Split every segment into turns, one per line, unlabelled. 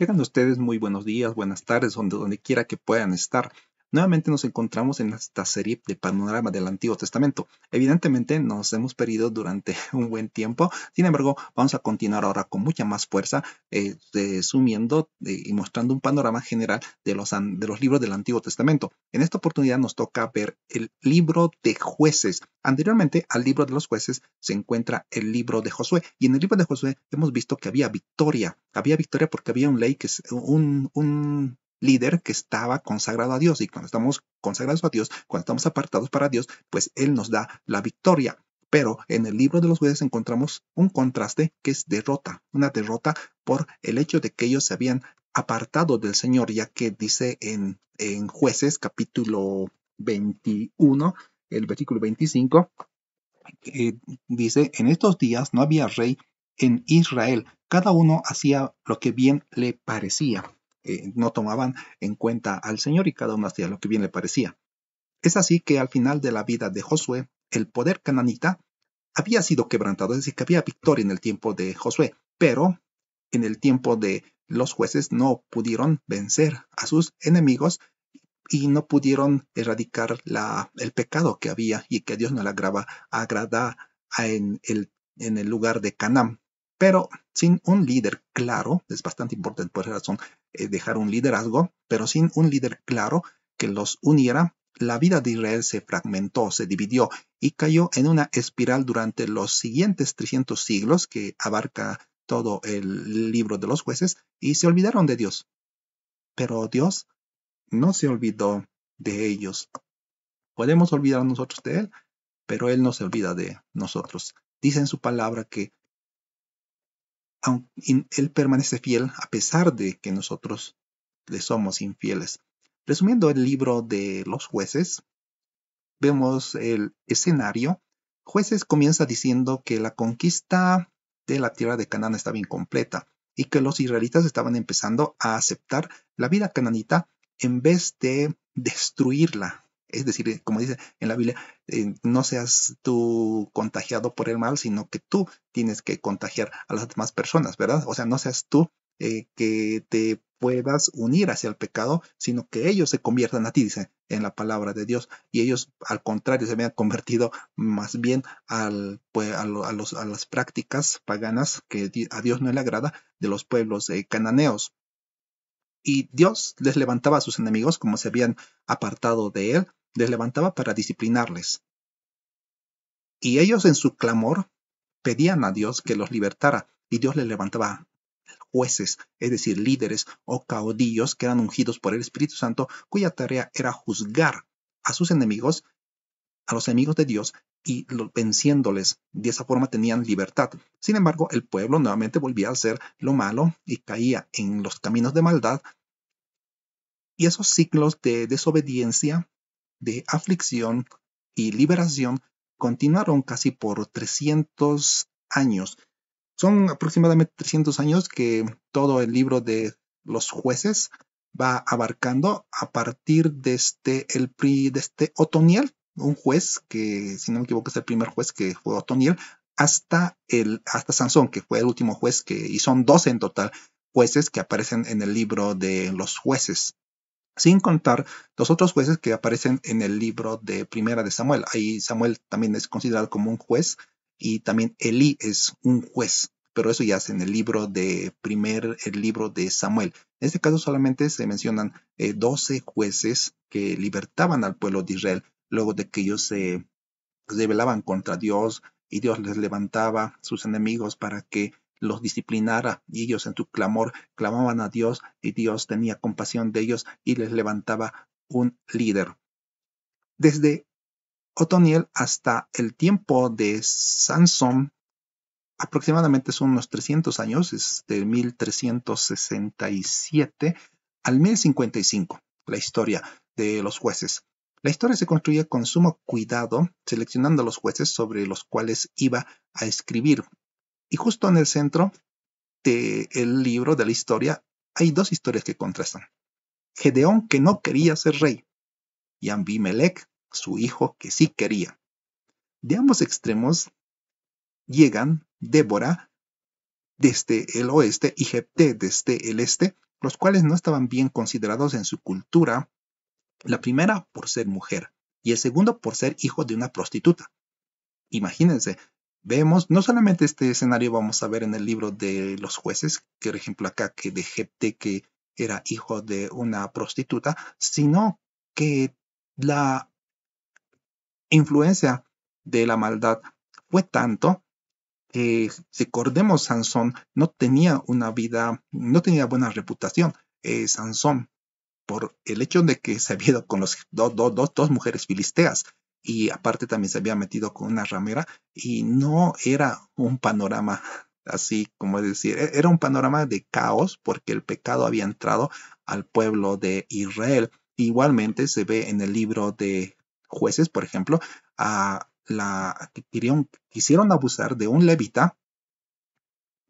Tengan ustedes muy buenos días, buenas tardes, donde, donde quiera que puedan estar. Nuevamente nos encontramos en esta serie de panorama del Antiguo Testamento. Evidentemente nos hemos perdido durante un buen tiempo, sin embargo vamos a continuar ahora con mucha más fuerza, resumiendo eh, eh, sumiendo eh, y mostrando un panorama general de los, libros del Antiguo Testamento. En esta oportunidad nos toca ver el libro de jueces. Anteriormente al libro de los jueces se encuentra el libro de Josué y en el libro de Josué hemos visto que había victoria, había victoria porque había un ley que es un, un líder que estaba consagrado a Dios. Y cuando estamos consagrados a Dios, cuando estamos apartados para Dios, pues Él nos da la victoria. Pero en el libro de los jueces encontramos un contraste que es derrota, una derrota por el hecho de que ellos se habían apartado del Señor, ya que dice en, en jueces capítulo 21, el versículo 25, dice, en estos días no había rey en Israel, cada uno hacía lo que bien le parecía. Eh, no tomaban en cuenta al Señor y cada uno hacía lo que bien le parecía. Es así que al final de la vida de Josué, el poder cananita había sido quebrantado, es decir, que había victoria en el tiempo de Josué, pero en el tiempo de los jueces no pudieron vencer a sus enemigos y no pudieron erradicar el pecado que había y que a Dios no le agrava, agrada en el, en el lugar de Canaán. Pero sin un líder claro, es bastante importante por esa razón, eh, dejar un liderazgo, pero sin un líder claro que los uniera, la vida de Israel se fragmentó, se dividió y cayó en una espiral durante los siguientes 300 siglos que abarca todo el libro de los jueces y se olvidaron de Dios. Pero Dios no se olvidó de ellos. Podemos olvidar nosotros de Él, pero Él no se olvida de nosotros. Dice en su palabra que él permanece fiel a pesar de que nosotros le somos infieles. Resumiendo el libro de los jueces, vemos el escenario. Jueces comienza diciendo que la conquista de la tierra de Canaán estaba incompleta y que los israelitas estaban empezando a aceptar la vida cananita en vez de destruirla es decir, eh, como dice en la Biblia, eh, no seas tú contagiado por el mal, sino que tú tienes que contagiar a las demás personas, ¿verdad? O sea, no seas tú eh, que te puedas unir hacia el pecado, sino que ellos se conviertan a ti, dice en la palabra de Dios. Y ellos, al contrario, se habían convertido más bien pues, a, las prácticas paganas que a Dios no le agrada de los pueblos cananeos. Y Dios les levantaba a sus enemigos como se habían apartado de él les levantaba para disciplinarles. Y ellos en su clamor pedían a Dios que los libertara, y Dios les levantaba jueces, es decir, líderes o caudillos que eran ungidos por el Espíritu Santo, cuya tarea era juzgar a sus enemigos, a los enemigos de Dios, y venciéndoles. De esa forma tenían libertad. Sin embargo, el pueblo nuevamente volvía a hacer lo malo y caía en los caminos de maldad. Y esos ciclos de desobediencia de aflicción y liberación continuaron casi por 300 años. Son aproximadamente 300 años que todo el libro de los jueces va abarcando a partir de este, el pri, de este Otoniel un juez que, si no me equivoco, es el primer juez que fue Otoniel hasta, el, hasta Sansón, que fue el último juez que, y son 12 en total jueces que aparecen en el libro de los jueces sin contar los otros jueces que aparecen en el libro de Primera de Samuel. Ahí Samuel también es considerado como un juez y también Elí es un juez, pero eso ya es en el libro de primer, el libro de Samuel. En este caso solamente se mencionan 12 eh, jueces que libertaban al pueblo de Israel luego de que ellos se rebelaban contra Dios y Dios les levantaba sus enemigos para que los disciplinara, y ellos en su clamor clamaban a Dios, y Dios tenía compasión de ellos y les levantaba un líder. Desde Otoniel hasta el tiempo de Sansón, aproximadamente son unos 300 años, es de 1367 al 1055, la historia de los jueces. La historia se construía con sumo cuidado, seleccionando a los jueces sobre los cuales iba a escribir y justo en el centro del libro, de la historia, hay dos historias que contrastan. Gedeón, que no quería ser rey, y Ambimelech, su hijo, que sí quería. De ambos extremos llegan Débora desde el oeste y Jepté desde el este, los cuales no estaban bien considerados en su cultura, la primera por ser mujer y el segundo por ser hijo de una prostituta. Imagínense, vemos, no solamente este escenario vamos a ver en el libro de los jueces, que por ejemplo acá que de Jepte que era hijo de una prostituta, sino que la influencia de la maldad fue tanto que, recordemos, Sansón no tenía una vida, no tenía buena reputación. Eh, Sansón, por el hecho de que se había con los, dos mujeres filisteas, y aparte también se había metido con una ramera y no era un panorama así como decir, e-, era un panorama de caos porque el pecado había entrado al pueblo de Israel. Igualmente se ve en el libro de jueces, por ejemplo, a la, que quisieron abusar de un levita,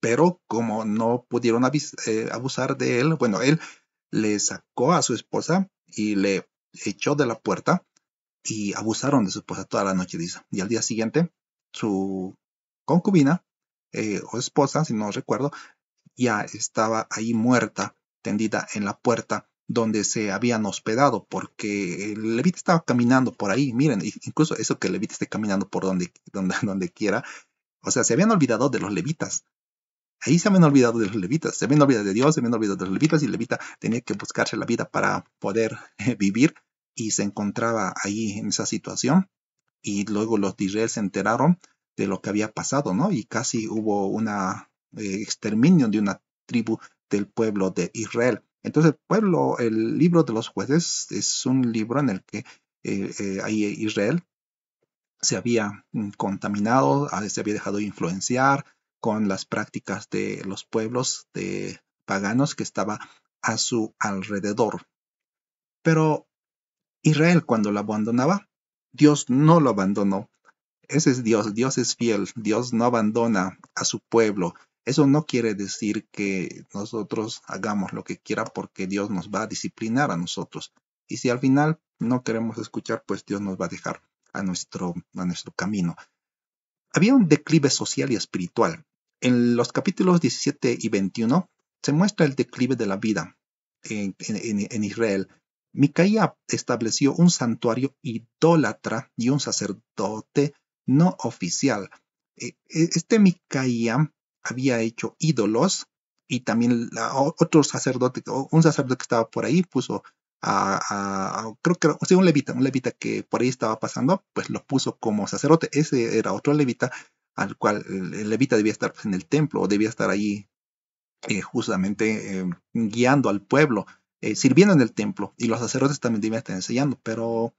pero como no pudieron eh, abusar de él, bueno, él le sacó a su esposa y le echó de la puerta y abusaron de su esposa toda la noche, dice. Y al día siguiente, su concubina eh, o esposa, si no recuerdo, ya estaba ahí muerta, tendida en la puerta donde se habían hospedado, porque el levita estaba caminando por ahí. Miren, incluso eso que el levita esté caminando por donde, donde, donde quiera. O sea, se habían olvidado de los levitas. Ahí se habían olvidado de los levitas, se habían olvidado de Dios, se habían olvidado de los levitas y el levita tenía que buscarse la vida para poder vivir y se encontraba ahí en esa situación y luego los de Israel se enteraron de lo que había pasado, ¿no? Y casi hubo un eh, exterminio de una tribu del pueblo de Israel. Entonces el pueblo, el libro de los jueces es un libro en el que eh, eh, Israel se había mm, contaminado, ah, se había dejado influenciar con las prácticas de los pueblos de paganos que estaba a su alrededor. Pero Israel cuando lo abandonaba, Dios no lo abandonó. Ese es Dios, Dios es fiel, Dios no abandona a su pueblo. Eso no quiere decir que nosotros hagamos lo que quiera porque Dios nos va a disciplinar a nosotros. Y si al final no queremos escuchar, pues Dios nos va a dejar a nuestro, a nuestro camino. Había un declive social y espiritual. En los capítulos 17 y 21 se muestra el declive de la vida en Israel Micaía estableció un santuario idólatra y un sacerdote no oficial. E, e, este Micaía había hecho ídolos y también la, otro sacerdote, un sacerdote que estaba por ahí, puso a, creo que o un levita, un levita que por ahí estaba pasando, pues lo puso como sacerdote. Ese era otro levita al cual el levita debía estar pues, en el templo o debía estar ahí eh, justamente eh, guiando al pueblo. Eh, sirviendo en el templo y los sacerdotes también debían estar enseñando, pero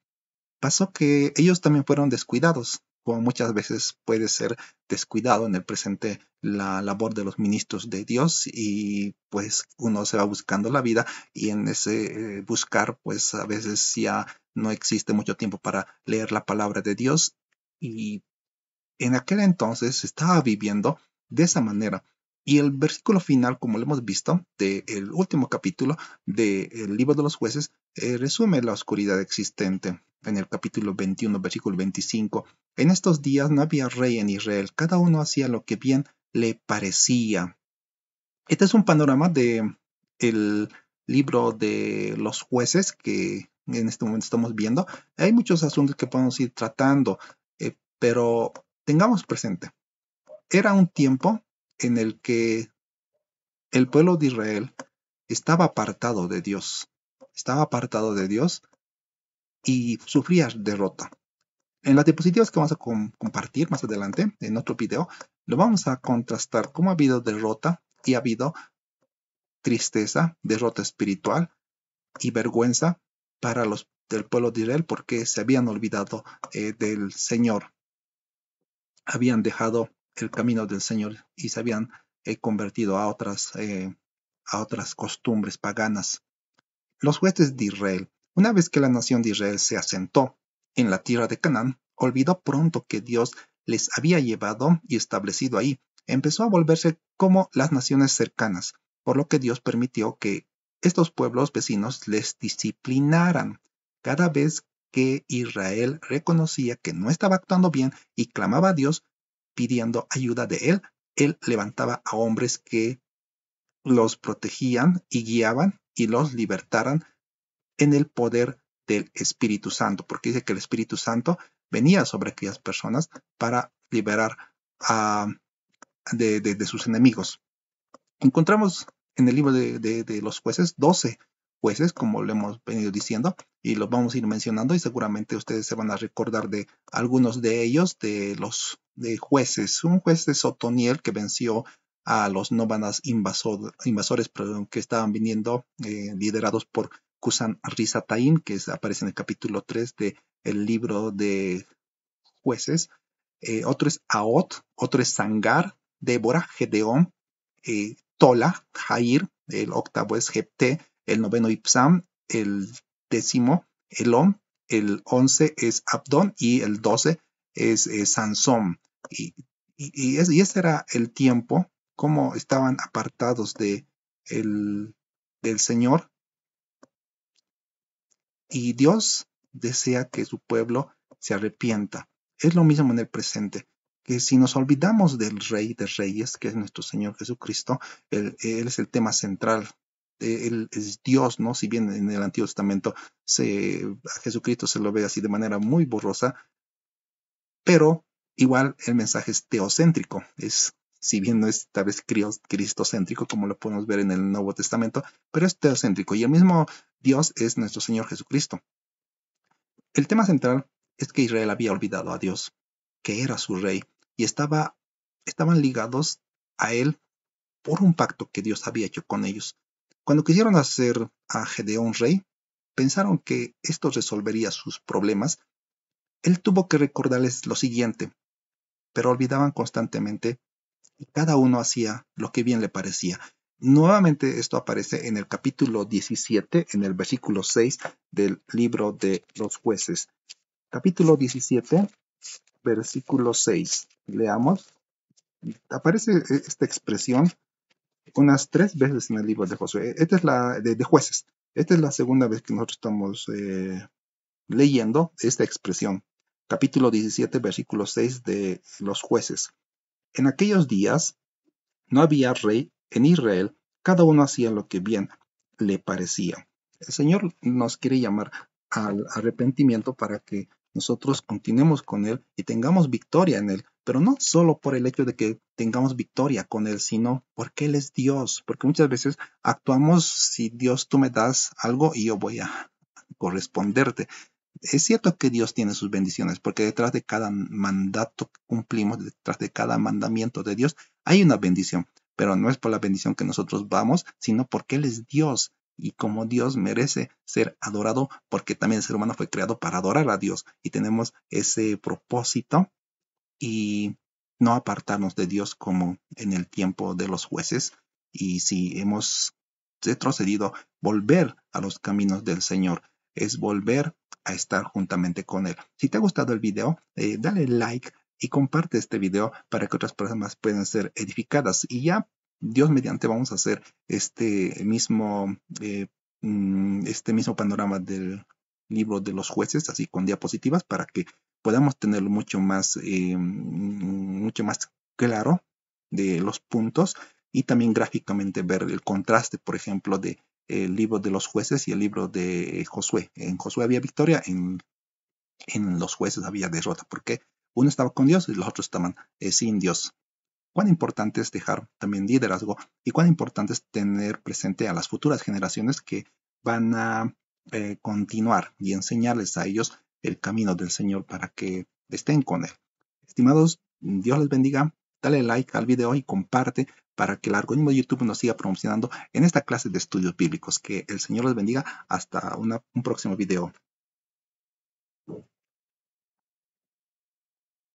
pasó que ellos también fueron descuidados, como muchas veces puede ser descuidado en el presente la labor de los ministros de Dios y pues uno se va buscando la vida y en ese eh, buscar pues a veces ya no existe mucho tiempo para leer la palabra de Dios y en aquel entonces estaba viviendo de esa manera. Y el versículo final, como lo hemos visto, del último capítulo del libro de los jueces, eh, resume la oscuridad existente. En el capítulo 21, versículo 25, en estos días no había rey en Israel, cada uno hacía lo que bien le parecía. Este es un panorama de libro de los jueces que en este momento estamos viendo. Hay muchos asuntos que podemos ir tratando, eh, pero tengamos presente, era un tiempo en el que el pueblo de Israel estaba apartado de Dios, estaba apartado de Dios y sufría derrota. En las diapositivas que vamos a compartir más adelante en otro video, lo vamos a contrastar cómo ha habido derrota y ha habido tristeza, derrota espiritual y vergüenza para los del pueblo de Israel porque se habían olvidado eh, del Señor. Habían dejado el camino del Señor y se habían eh, convertido a otras, eh, a otras costumbres paganas. Los jueces de Israel, una vez que la nación de Israel se asentó en la tierra de Canaán, olvidó pronto que Dios les había llevado y establecido ahí. Empezó a volverse como las naciones cercanas, por lo que Dios permitió que estos pueblos vecinos les disciplinaran. Cada vez que Israel reconocía que no estaba actuando bien y clamaba a Dios, pidiendo ayuda de él, él levantaba a hombres que los protegían y guiaban y los libertaran en el poder del Espíritu Santo, porque dice que el Espíritu Santo venía sobre aquellas personas para liberar a de, sus enemigos. Encontramos en el libro de, de, los jueces 12 jueces, como lo hemos venido diciendo, y los vamos a ir mencionando y seguramente ustedes se van a recordar de algunos de ellos, de los de jueces, un juez de Sotoniel que venció a los nómadas invasores que estaban viniendo, eh, liderados por Kusan Rizatain, que aparece en el capítulo 3 del el libro de jueces. Eh, otro es Aot, otro es Sangar, Débora, Gedeón, eh, Tola, Jair, el octavo es Jepte, el noveno Ipsam, el décimo Elom, el once es Abdón y el doce es, eh, Sansón. Y, ese era el tiempo, como estaban apartados de el, del Señor. Y Dios desea que su pueblo se arrepienta. Es lo mismo en el presente, que si nos olvidamos del Rey de Reyes, que es nuestro Señor Jesucristo, él, es el tema central e, él es Dios, ¿no? Si bien en el Antiguo Testamento se, a Jesucristo se lo ve así de manera muy borrosa, pero igual el mensaje es teocéntrico, es si bien no es tal vez cristocéntrico como lo podemos ver en el Nuevo Testamento, pero es teocéntrico y el mismo Dios es nuestro Señor Jesucristo. El tema central es que Israel había olvidado a Dios, que era su rey, y estaba, estaban ligados a él por un pacto que Dios había hecho con ellos. Cuando quisieron hacer a Gedeón rey, pensaron que esto resolvería sus problemas él tuvo que recordarles lo siguiente, pero olvidaban constantemente y cada uno hacía lo que bien le parecía. Nuevamente esto aparece en el capítulo 17, en el versículo 6 del libro de los jueces. Capítulo 17, versículo 6. Leamos. Aparece e-, esta expresión unas tres veces en el libro de Josué. E-, esta es la de, jueces. Esta es la segunda vez que nosotros estamos eh, leyendo esta expresión capítulo 17, versículo 6 de los jueces. En aquellos días no había rey en Israel, cada uno hacía lo que bien le parecía. El Señor nos quiere llamar al arrepentimiento para que nosotros continuemos con Él y tengamos victoria en Él, pero no solo por el hecho de que tengamos victoria con Él, sino porque Él es Dios, porque muchas veces actuamos si Dios tú me das algo y yo voy a corresponderte, es cierto que Dios tiene sus bendiciones, porque detrás de cada mandato que cumplimos, detrás de cada mandamiento de Dios, hay una bendición. Pero no es por la bendición que nosotros vamos, sino porque Él es Dios. Y como Dios merece ser adorado, porque también el ser humano fue creado para adorar a Dios. Y tenemos ese propósito y no apartarnos de Dios como en el tiempo de los jueces. Y si hemos retrocedido, volver a los caminos del Señor es volver a estar juntamente con Él. Si te ha gustado el video, eh, dale like y comparte este video para que otras personas puedan ser edificadas. Y ya, Dios mediante, vamos a hacer este mismo, eh, mm, este mismo panorama del libro de los jueces, así con diapositivas, para que podamos tenerlo mucho más, eh, mucho más claro de los puntos y también gráficamente ver el contraste, por ejemplo, de el libro de los jueces y el libro de eh, Josué. En Josué había victoria, en, en los jueces había derrota, porque uno estaba con Dios y los otros estaban eh, sin Dios. Cuán importante es dejar también liderazgo y cuán importante es tener presente a las futuras generaciones que van a eh, continuar y enseñarles a ellos el camino del Señor para que estén con Él. Estimados, Dios les bendiga. Dale like al video y comparte para que el algoritmo de YouTube nos siga promocionando en esta clase de estudios bíblicos. Que el Señor los bendiga. Hasta un próximo video.